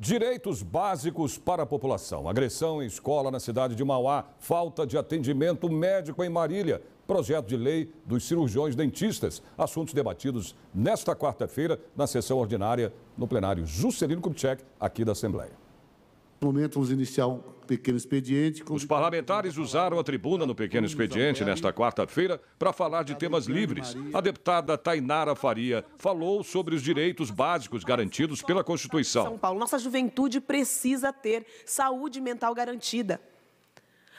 Direitos básicos para a população. Agressão em escola na cidade de Mauá, falta de atendimento médico em Marília, projeto de lei dos cirurgiões dentistas. Assuntos debatidos nesta quarta-feira na sessão ordinária no plenário Juscelino Kubitschek, aqui da Assembleia momento, vamos iniciar um pequeno expediente. Os parlamentares usaram a tribuna no pequeno expediente nesta quarta-feira para falar de temas livres. A deputada Tainara Faria falou sobre os direitos básicos garantidos pela Constituição. São Paulo, nossa juventude precisa ter saúde mental garantida.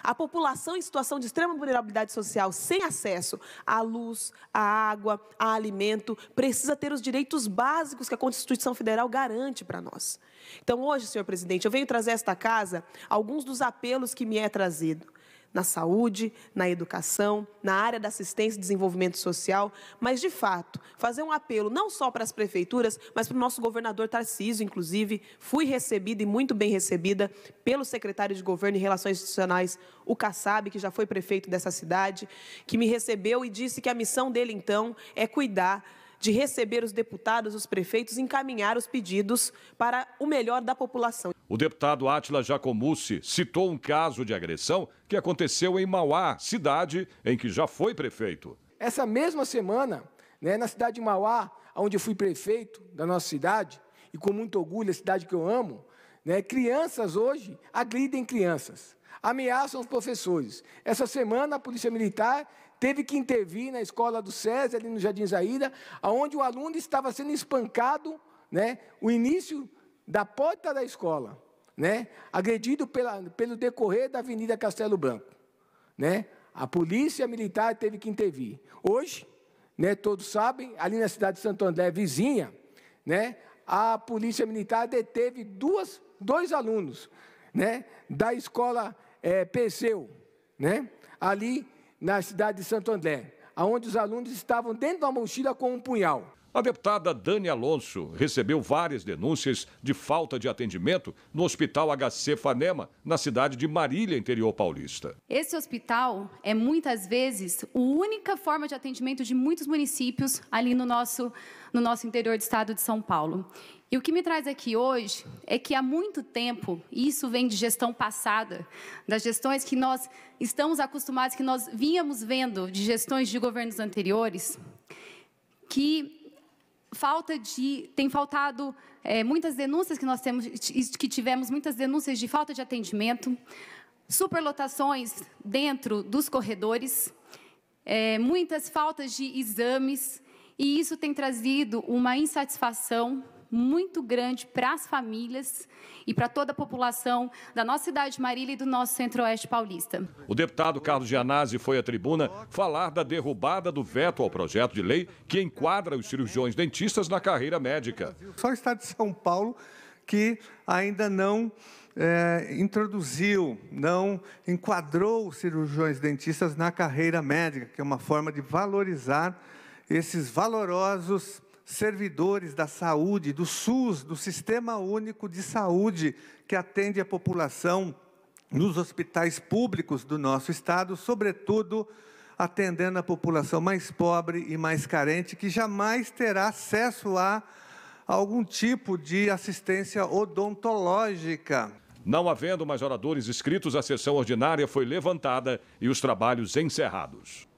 A população em situação de extrema vulnerabilidade social, sem acesso à luz, à água, a alimento, precisa ter os direitos básicos que a Constituição Federal garante para nós. Então, hoje, senhor presidente, eu venho trazer a esta casa alguns dos apelos que me é trazido na saúde, na educação, na área da assistência e desenvolvimento social, mas, de fato, fazer um apelo não só para as prefeituras, mas para o nosso governador Tarcísio, inclusive. Fui recebida e muito bem recebida pelo secretário de Governo e Relações Institucionais, o Kassab, que já foi prefeito dessa cidade, que me recebeu e disse que a missão dele, então, é cuidar de receber os deputados, os prefeitos encaminhar os pedidos para o melhor da população. O deputado Átila Jacomucci citou um caso de agressão que aconteceu em Mauá, cidade em que já foi prefeito. Essa mesma semana, né, na cidade de Mauá, onde eu fui prefeito da nossa cidade, e com muito orgulho, a cidade que eu amo, né? Crianças hoje agridem crianças, ameaçam os professores. Essa semana a Polícia Militar teve que intervir na escola do César, ali no Jardim Zaíra, onde o aluno estava sendo espancado, né? o início da porta da escola, né? agredido pela, pelo decorrer da Avenida Castelo Branco. Né? A Polícia Militar teve que intervir. Hoje, né, todos sabem, ali na cidade de Santo André, vizinha, né, a Polícia Militar deteve duas dois alunos, né, da escola é, Perseu, né, ali na cidade de Santo André, aonde os alunos estavam dentro da mochila com um punhal. A deputada Dani Alonso recebeu várias denúncias de falta de atendimento no Hospital HC Fanema, na cidade de Marília, interior paulista. Esse hospital é muitas vezes a única forma de atendimento de muitos municípios ali no nosso, no nosso interior do estado de São Paulo. E o que me traz aqui hoje é que há muito tempo, e isso vem de gestão passada, das gestões que nós estamos acostumados, que nós vínhamos vendo de gestões de governos anteriores, que falta de tem faltado é, muitas denúncias que nós temos que tivemos muitas denúncias de falta de atendimento superlotações dentro dos corredores é, muitas faltas de exames e isso tem trazido uma insatisfação muito grande para as famílias e para toda a população da nossa cidade de Marília e do nosso centro-oeste paulista. O deputado Carlos Gianazzi foi à tribuna falar da derrubada do veto ao projeto de lei que enquadra os cirurgiões dentistas na carreira médica. Só o estado de São Paulo que ainda não é, introduziu, não enquadrou os cirurgiões dentistas na carreira médica, que é uma forma de valorizar esses valorosos servidores da saúde, do SUS, do Sistema Único de Saúde, que atende a população nos hospitais públicos do nosso estado, sobretudo atendendo a população mais pobre e mais carente, que jamais terá acesso a algum tipo de assistência odontológica. Não havendo mais oradores inscritos, a sessão ordinária foi levantada e os trabalhos encerrados.